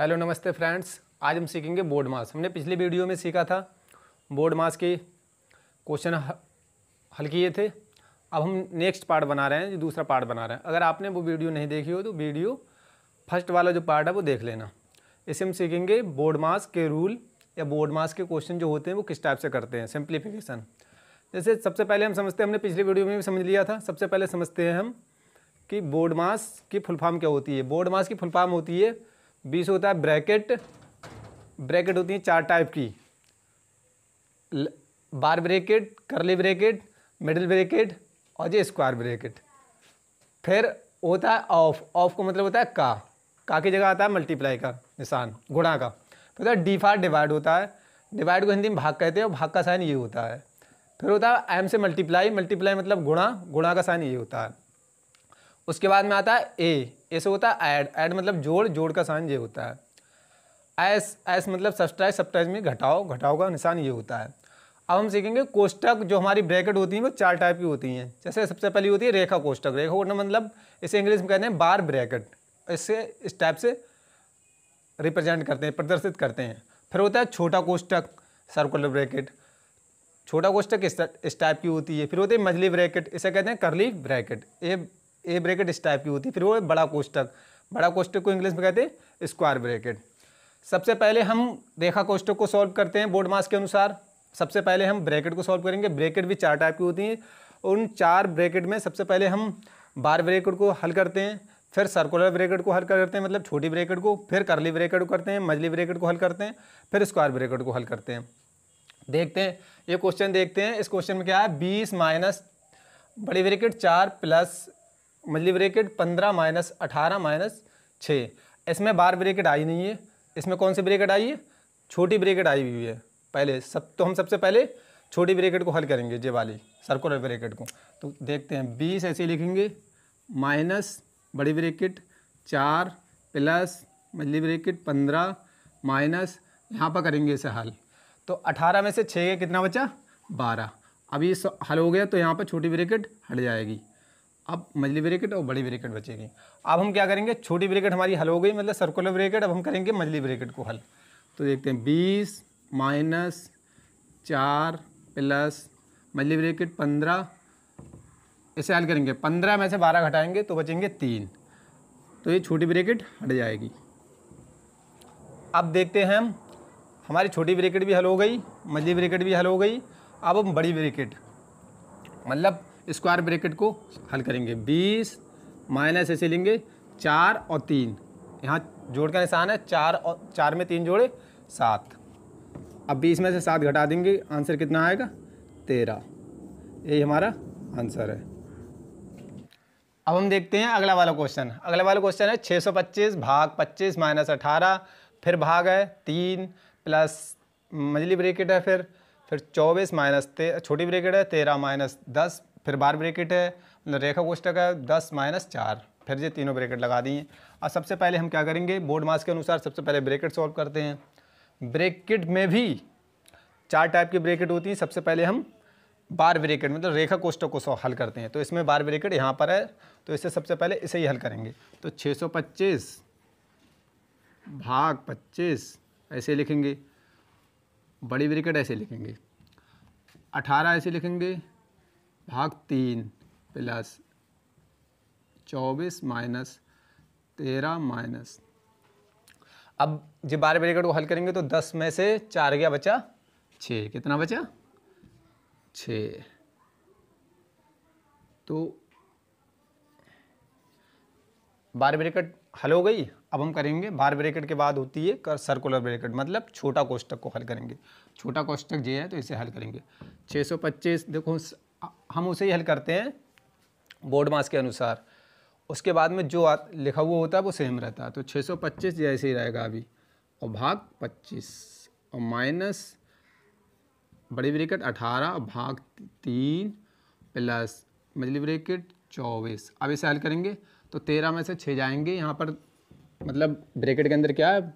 Hello नमस्ते friends आज हम सीखेंगे बोर्ड मास हमने पिछले वीडियो में सीखा था बोर्ड मास के क्वेश्चन हल किए थे अब हम नेक्स्ट पार्ट बना रहे हैं जो दूसरा पार्ट बना रहे हैं अगर आपने वो वीडियो नहीं देखी हो तो वीडियो फर्स्ट वाला जो पार्ट है वो देख लेना इसे हम सीखेंगे बोर्ड मास के रूल या बोर्ड मास के क्वेश्चन जो होते हैं वो किस टाइप से करते हैं सिंप्लीफिकेशन जैसे सबसे पहले हम समझते हैं हमने पिछले वीडियो में भी समझ लिया था सबसे पहले समझते हैं हम कि बोर्ड मास की फुलफाम क्या होती है बोर्ड मास की फुलफाम होती है बीस होता है ब्रैकेट ब्रैकेट होती है चार टाइप की बार ब्रैकेट करली ब्रैकेट मिडिल ब्रैकेट और ये स्क्वायर ब्रैकेट फिर होता है ऑफ ऑफ को मतलब होता है का का की जगह आता है मल्टीप्लाई का निशान गुणा का फिर होता है डी फार डिवाइड होता है डिवाइड को हिंदी में भाग कहते हैं भाग का साइन ये होता है फिर होता है एम से मल्टीप्लाई मल्टीप्लाई मतलब गुणा गुणा का साइन ये होता है उसके बाद में आता है ए ऐसे से होता है ऐड ऐड मतलब जोड़ जोड़ का साइन ये होता है एस एस मतलब सब्सट्राइज सब्सट्राइज में घटाओ घटाओ का निशान ये होता है अब हम सीखेंगे कोष्टक जो हमारी ब्रैकेट होती हैं वो चार टाइप की होती हैं जैसे सबसे पहली होती है रेखा कोष्टक रेखा कोष्टक मतलब इसे इंग्लिश में कहते हैं बार ब्रैकेट इसे इस टाइप से रिप्रेजेंट करते हैं प्रदर्शित करते हैं फिर होता है छोटा कोष्टक सर्कुलर ब्रैकेट छोटा कोष्टक इस टाइप की होती है फिर होती है मझली ब्रैकेट इसे कहते हैं करली ब्रैकेट ये ए ब्रैकेट इस टाइप की होती है फिर वो बड़ा कोष्टक बड़ा कोष्टक को इंग्लिश में कहते हैं स्क्वायर ब्रैकेट सबसे पहले हम रेखा कोष्टक को सॉल्व करते हैं बोर्ड मास के अनुसार सबसे पहले हम ब्रैकेट को सॉल्व करेंगे ब्रैकेट भी चार टाइप की होती हैं उन चार ब्रैकेट में सबसे पहले हम बार ब्रैकेट को हल करते हैं फिर सर्कुलर ब्रैकेट को हल करते हैं मतलब छोटी ब्रैकेट को फिर करली ब्रैकेट को करते हैं मजली ब्रैकेट को हल करते हैं फिर स्क्वायर ब्रैकेट को हल करते हैं देखते हैं ये क्वेश्चन देखते हैं इस क्वेश्चन में क्या है बीस माइनस बड़ी ब्रैकेट चार प्लस मजली मतलब ब्रेकेट पंद्रह माइनस अठारह माइनस छः इसमें बार ब्रेकेट आई नहीं है इसमें कौन सी ब्रेकेट आई है छोटी ब्रेकेट आई हुई है पहले सब तो हम सबसे पहले छोटी ब्रेकेट को हल करेंगे जे वाली सर्कुलर ब्रेकेट को तो देखते हैं बीस ऐसे लिखेंगे माइनस बड़ी ब्रेकेट चार प्लस मजली मतलब ब्रेकेट पंद्रह माइनस यहाँ पर करेंगे इसे हल तो अठारह में से छः कितना बचा बारह अभी हल हो गया तो यहाँ पर छोटी ब्रेकेट हट जाएगी अब मझली ब्रेकेट और बड़ी ब्रेकेट बचेगी अब हम क्या करेंगे छोटी ब्रेकेट हमारी हल हो गई मतलब सर्कुलर ब्रेकेट अब हम करेंगे मझली ब्रेकेट को हल तो देखते हैं बीस माइनस चार प्लस मझली ब्रेकेट पंद्रह इसे हल करेंगे पंद्रह में से बारह घटाएंगे तो बचेंगे तीन तो ये छोटी ब्रेकेट हट जाएगी अब देखते हैं हम हमारी छोटी ब्रेकेट भी हल हो गई मझली ब्रेकेट भी हल हो गई अब हम बड़ी ब्रेकेट मतलब स्क्वायर ब्रैकेट को हल करेंगे बीस माइनस ऐसे लेंगे चार और तीन यहाँ जोड़ का निशान है चार और चार में तीन जोड़े सात अब बीस में से सात घटा देंगे आंसर कितना आएगा तेरह यही हमारा आंसर है अब हम देखते हैं अगला वाला क्वेश्चन अगला वाला क्वेश्चन है 625 भाग 25 माइनस अठारह फिर भाग है तीन प्लस मजली ब्रेकेट है फिर फिर चौबीस माइनस छोटी ब्रेकेट है तेरह माइनस दस फिर बार ब्रेकेट है रेखा कोष्टक है दस माइनस चार फिर ये तीनों ब्रेकेट लगा दिए और सबसे पहले हम क्या करेंगे बोर्ड मास के अनुसार सबसे पहले ब्रेकेट सॉल्व करते हैं ब्रेकेट में भी चार टाइप की ब्रेकेट होती हैं सबसे पहले हम बार ब्रेकेट मतलब रेखा कोष्टक को हल करते हैं तो इसमें बार ब्रेकेट यहाँ पर है तो इससे सबसे पहले इसे ही हल करेंगे तो पच्चीस भाग पच्चीस ऐसे लिखेंगे बड़ी ब्रेकेट ऐसे लिखेंगे अठारह ऐसे लिखेंगे भाग तीन प्लस चौबीस माइनस तेरह माइनस अब जब बारह ब्रेकेट को हल करेंगे तो दस में से चार गया बचा छः कितना बचा छ तो बारह ब्रेकेट हल हो गई अब हम करेंगे बारह ब्रेकेट के बाद होती है कर सर्कुलर ब्रेकेट मतलब छोटा कोष्टक को हल करेंगे छोटा कोष्टक जे है तो इसे हल करेंगे 625 देखो हम उसे ही हल करते हैं बोर्ड मास के अनुसार उसके बाद में जो आ, लिखा हुआ होता है वो सेम रहता है तो 625 जैसे ही रहेगा अभी और भाग 25 और माइनस बड़ी ब्रेकेट 18 भाग तीन प्लस मजली ब्रेकेट 24 अब इसे हल करेंगे तो 13 में से 6 जाएंगे यहाँ पर मतलब ब्रेकेट के अंदर क्या है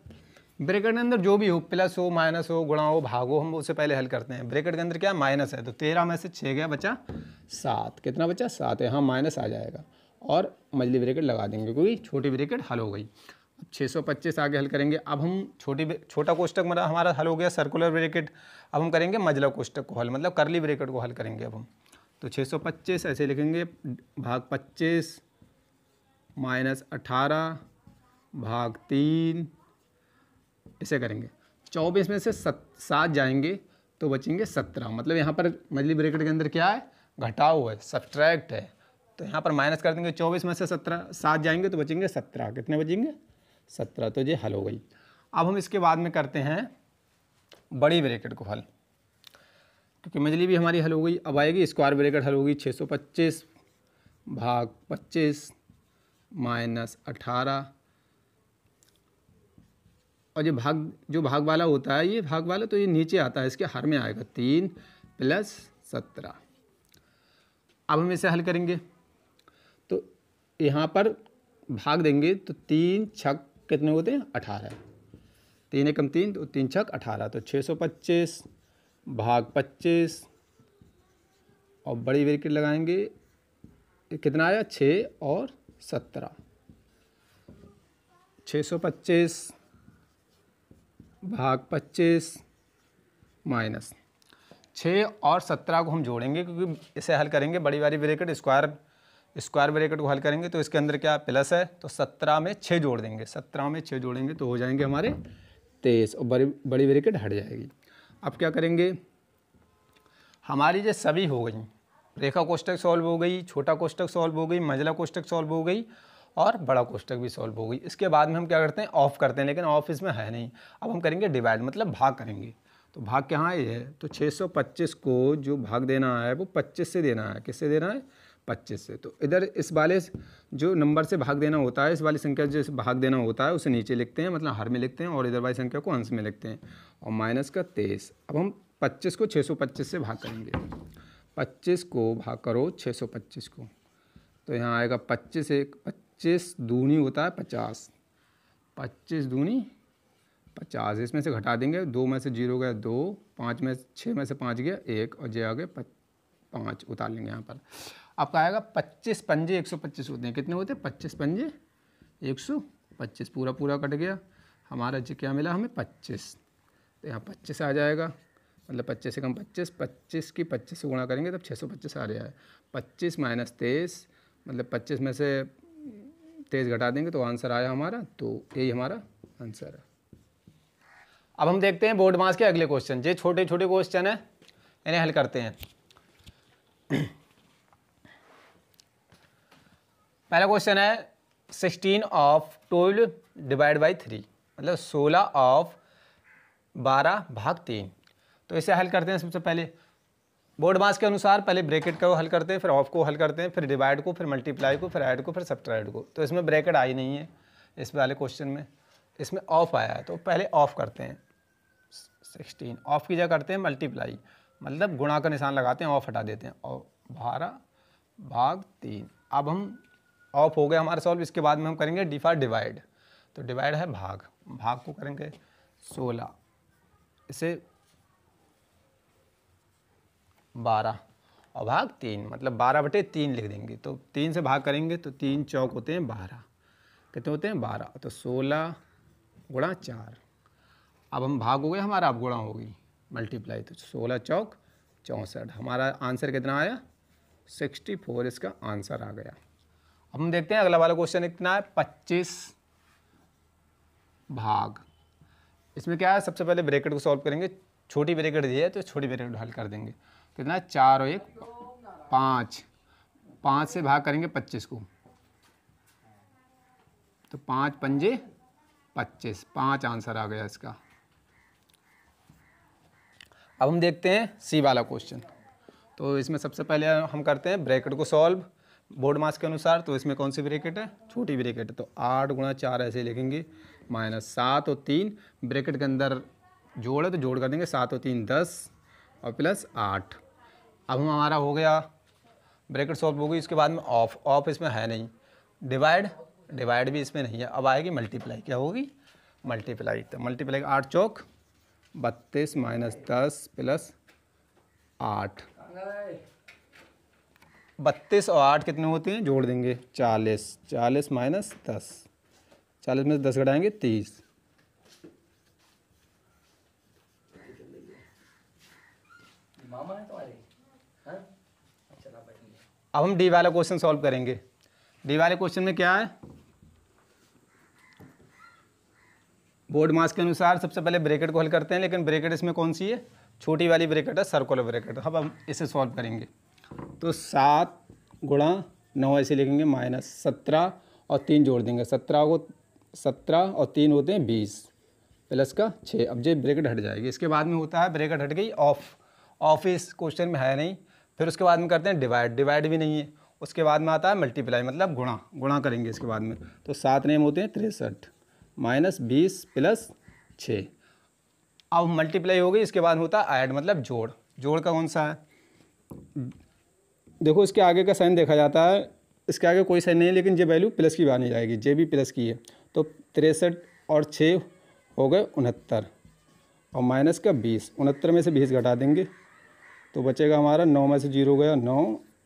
ब्रेकेट के अंदर जो भी हो प्लस हो माइनस हो गुणा हो भाग हो हम उससे पहले हल करते हैं ब्रेकेट के अंदर क्या माइनस है तो तेरह में से छः गया बच्चा सात कितना बच्चा सात है हाँ माइनस आ जाएगा और मजली ब्रेकेट लगा देंगे क्योंकि छोटी ब्रेकेट हल हो गई अब छः सौ पच्चीस आगे हल करेंगे अब हम छोटी छोटा कोष्टक मतलब हमारा हल हो गया सर्कुलर ब्रेकेट अब हम करेंगे मजला कोष्टक को हल मतलब करली ब्रेकेट को हल करेंगे अब हम तो छः सौ पच्चीस ऐसे लिखेंगे भाग पच्चीस माइनस अठारह भाग तीन इसे करेंगे चौबीस में से सत सात जाएंगे तो बचेंगे सत्रह मतलब यहाँ पर मजली ब्रेकेट के अंदर क्या है घटाव है सब्ट्रैक्ट है तो यहाँ पर माइनस कर देंगे चौबीस में से सत्रह सात जाएंगे तो बचेंगे सत्रह कितने बचेंगे सत्रह तो ये हल हो गई अब हम इसके बाद में करते हैं बड़ी ब्रेकेट को हल क्योंकि मजली भी हमारी हल हो गई अब आएगी स्क्वायर ब्रेकेट हल होगी छः सौ पच्चीस भाग पच्चीस माइनस अठारह और ये भाग जो भाग वाला होता है ये भाग वाला तो ये नीचे आता है इसके हर में आएगा तीन प्लस सत्रह अब हम इसे हल करेंगे तो यहाँ पर भाग देंगे तो तीन छक कितने होते हैं अठारह तीन एकम तीन तो तीन छक अठारह तो छः सौ पच्चीस भाग पच्चीस और बड़ी विकेट लगाएंगे कितना आया छः और सत्रह छः सौ पच्चीस भाग पच्चीस माइनस छः और सत्रह को हम जोड़ेंगे क्योंकि इसे हल करेंगे बड़ी वाली ब्रेकेट स्क्वायर स्क्वायर ब्रेकेट को हल करेंगे तो इसके अंदर क्या प्लस है तो सत्रह में छः जोड़ देंगे सत्रह में छः जोड़ेंगे तो हो जाएंगे हमारे तेईस और बड़ी बड़ी ब्रेकेट हट जाएगी अब क्या करेंगे हमारी जो सभी हो गई रेखा कोष्टक सॉल्व हो गई छोटा कोष्टक सॉल्व हो गई मंझला कोष्टक सॉल्व हो गई और बड़ा कोष्टक भी सॉल्व हो गई इसके बाद में हम क्या करते हैं ऑफ करते हैं लेकिन ऑफ इसमें है नहीं अब हम करेंगे डिवाइड मतलब भाग करेंगे तो भाग कहाँ ये है तो 625 को जो भाग देना है वो 25 से देना है किससे देना है 25 से तो इधर इस वाले जो नंबर से भाग देना होता है इस वाली संख्या जो भाग देना होता है उसे नीचे लिखते हैं मतलब हर में लिखते हैं और इधर वाली संख्या को अंश में लिखते हैं और माइनस का तेईस अब हम पच्चीस को छः से भाग करेंगे पच्चीस को भाग करो छः को तो यहाँ आएगा पच्चीस एक पच्चीस पच्चीस दूनी होता है पचास पच्चीस दूनी पचास इसमें से घटा देंगे दो में से जीरो गया दो पाँच में छः में से पाँच गया एक और जे आ गए पाँच उतार लेंगे यहाँ पर आपका आएगा पच्चीस पंजे एक सौ पच्चीस होते हैं कितने होते हैं पच्चीस पंजे एक सौ पच्चीस पूरा पूरा कट गया हमारा जी क्या मिला हमें पच्चीस तो यहाँ पच्चीस आ जाएगा मतलब पच्चीस से कम पच्चीस पच्चीस की पच्चीस से गुणा करेंगे तब छः सौ पच्चीस आ जाए पच्चीस माइनस तेईस मतलब पच्चीस में से तेज घटा देंगे तो आंसर आया हमारा तो यही हमारा आंसर है अब हम देखते हैं बोर्ड मास के अगले क्वेश्चन जो छोटे छोटे क्वेश्चन हैं इन्हें हल करते हैं पहला क्वेश्चन है sixteen of twelve divide by three मतलब सोलह ऑफ बारह भाग तीन तो इसे हल करते हैं सबसे पहले बोर्ड मास के अनुसार पहले ब्रैकेट को हल करते हैं फिर ऑफ को हल करते हैं फिर डिवाइड को फिर मल्टीप्लाई को फिर ऐड को फिर सब्ट्रैड को तो इसमें ब्रैकेट आई नहीं है इस वाले क्वेश्चन में इसमें ऑफ आया है तो पहले ऑफ करते हैं सिक्सटीन ऑफ की जगह करते हैं मल्टीप्लाई मतलब गुणा का निशान लगाते हैं ऑफ हटा देते हैं और बारह भाग तीन अब हम ऑफ हो गए हमारे सॉल्व इसके बाद में हम करेंगे डिफा डिवाइड तो डिवाइड है भाग भाग को करेंगे सोलह इसे बारह और भाग तीन मतलब बारह बटे तीन लिख देंगे तो तीन से भाग करेंगे तो तीन चौक होते हैं बारह कितने होते हैं बारह तो सोलह गुणा चार अब हम भाग हो गए हमारा अब गुणा हो गई मल्टीप्लाई तो सोलह चौक चौंसठ हमारा आंसर कितना आया सिक्सटी फोर इसका आंसर आ गया अब हम देखते हैं अगला वाला क्वेश्चन कितना है पच्चीस भाग इसमें क्या है सबसे पहले ब्रैकेट को सॉल्व करेंगे छोटी ब्रैकेट दी है तो छोटी ब्रैकेट हल कर देंगे कितना चार और एक पाँच पाँच से भाग करेंगे पच्चीस को तो पाँच पंजे पच्चीस पाँच आंसर आ गया इसका अब हम देखते हैं सी वाला क्वेश्चन तो इसमें सबसे पहले हम करते हैं ब्रैकेट को सॉल्व बोर्ड मास के अनुसार तो इसमें कौन सी ब्रैकेट है छोटी ब्रैकेट है तो आठ गुणा चार ऐसे लिखेंगे माइनस सात और तीन ब्रैकेट के अंदर जोड़ है तो जोड़ कर देंगे सात और तीन दस और प्लस आठ अब हम हमारा हो गया ब्रैकेट सॉल्व गई इसके बाद में ऑफ ऑफ इसमें है नहीं डिवाइड डिवाइड भी इसमें नहीं है अब आएगी मल्टीप्लाई क्या होगी मल्टीप्लाई तो मल्टीप्लाई आठ चौक बत्तीस माइनस दस प्लस आठ बत्तीस और आठ कितने होते हैं जोड़ देंगे चालीस चालीस माइनस दस चालीस में से दस घटाएंगे तीस मामा है तुम्हारे हाँ? अब हम डी वाला क्वेश्चन सॉल्व करेंगे डी वाले क्वेश्चन में क्या है बोर्ड मास के अनुसार सबसे पहले ब्रेकेट को हल करते हैं लेकिन ब्रेकेट इसमें कौन सी है छोटी वाली ब्रेकेट है सर्कुलर ब्रेकेट अब हम इसे सॉल्व करेंगे तो सात गुणा नौ ऐसे लिखेंगे माइनस सत्रह और तीन जोड़ देंगे सत्रह को सत्रह और तीन होते हैं बीस प्लस का छः अब जो ब्रेकेट हट जाएगी इसके बाद में होता है ब्रेकेट हट गई ऑफ ऑफ इस क्वेश्चन में है नहीं फिर उसके बाद में करते हैं डिवाइड डिवाइड भी नहीं है उसके बाद में आता है मल्टीप्लाई मतलब गुणा गुणा करेंगे इसके बाद में तो सात नेम होते हैं तिरसठ माइनस बीस प्लस छः अब मल्टीप्लाई हो गई इसके बाद होता है ऐड मतलब जोड़ जोड़ का कौन सा है देखो इसके आगे का साइन देखा जाता है इसके आगे कोई साइन नहीं है लेकिन ये वैल्यू प्लस की नहीं जाएगी जे भी प्लस की है तो तिरसठ और छः हो गए उनहत्तर और माइनस का बीस उनहत्तर में से बीस घटा देंगे तो बचेगा हमारा नौ में से जीरो गया नौ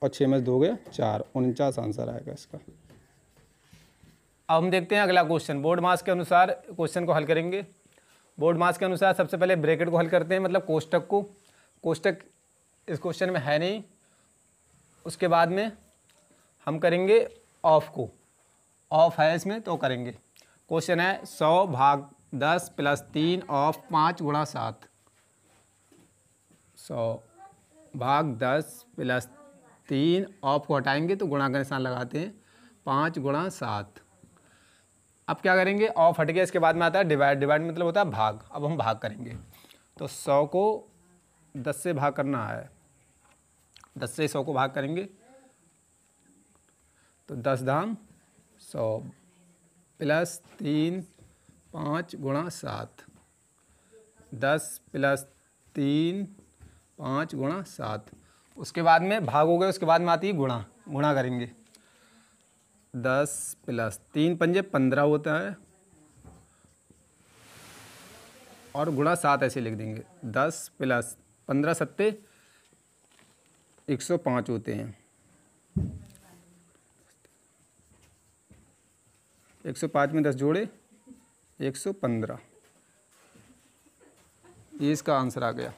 और छः में से दो गया चार उनचास आंसर आएगा इसका अब हम देखते हैं अगला क्वेश्चन बोर्ड मास के अनुसार क्वेश्चन को हल करेंगे बोर्ड मास के अनुसार सबसे पहले ब्रैकेट को हल करते हैं मतलब कोष्टक को कोष्टक इस क्वेश्चन में है नहीं उसके बाद में हम करेंगे ऑफ को ऑफ है इसमें तो करेंगे क्वेश्चन है सौ भाग दस प्लस तीन ऑफ पाँच गुणा सात सौ भाग दस प्लस तीन ऑफ को हटाएंगे तो गुणा का निशान लगाते हैं पाँच गुणा सात अब क्या करेंगे ऑफ हट गया इसके बाद में आता है डिवाइड डिवाइड मतलब होता है भाग अब हम भाग करेंगे तो सौ को दस से भाग करना है दस से सौ को भाग करेंगे तो दस दाम सौ प्लस तीन पाँच गुणा सात दस प्लस तीन पाँच गुणा सात उसके बाद में भाग हो गए उसके बाद में आती है गुणा गुणा करेंगे दस प्लस तीन पंजे पंद्रह होता है और गुणा सात ऐसे लिख देंगे दस प्लस पंद्रह सत्ते एक सौ पाँच होते हैं एक सौ पाँच में दस जोड़े एक सौ पंद्रह ये इसका आंसर आ गया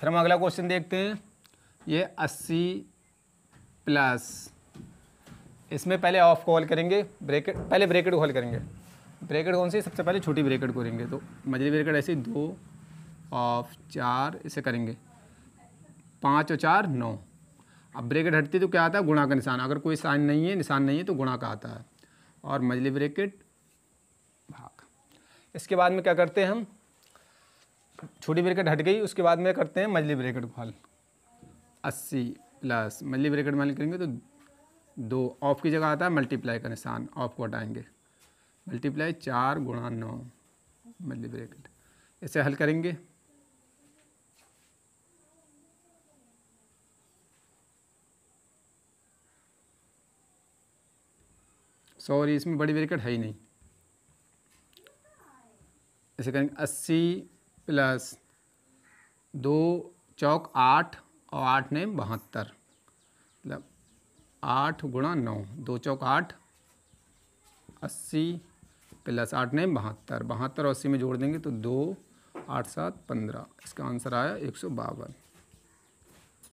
फिर हम अगला क्वेश्चन देखते हैं ये अस्सी प्लस इसमें पहले ऑफ को हॉल करेंगे ब्रेकेट पहले ब्रेकेट को हॉल करेंगे ब्रेकेट कौन सी सबसे पहले छोटी ब्रेकेट को करेंगे तो मजली ब्रेकेट ऐसी दो ऑफ चार इसे करेंगे पाँच और चार नौ अब ब्रेकेट हटती तो क्या आता है गुणा का निशान अगर कोई साइन नहीं है निशान नहीं है तो गुणा का आता है और मजली ब्रेकेट भाग इसके बाद में क्या करते हैं हम छोटी ब्रेकेट हट गई उसके बाद में करते हैं मजली ब्रेकेट को हल अस्सी प्लस मजली ब्रेकेट मान करेंगे तो दो ऑफ की जगह आता है मल्टीप्लाई का निशान ऑफ को हटाएंगे मल्टीप्लाई चार गुणा नौ मजली ब्रेकेट इसे हल करेंगे सॉरी इसमें बड़ी ब्रेकेट है ही नहीं इसे करेंगे अस्सी प्लस दो चौक आठ और आठ ने बहत्तर मतलब आठ गुणा नौ दो चौक आठ अस्सी प्लस आठ ने बहत्तर बहत्तर और अस्सी में जोड़ देंगे तो दो आठ सात पंद्रह इसका आंसर आया एक सौ बावन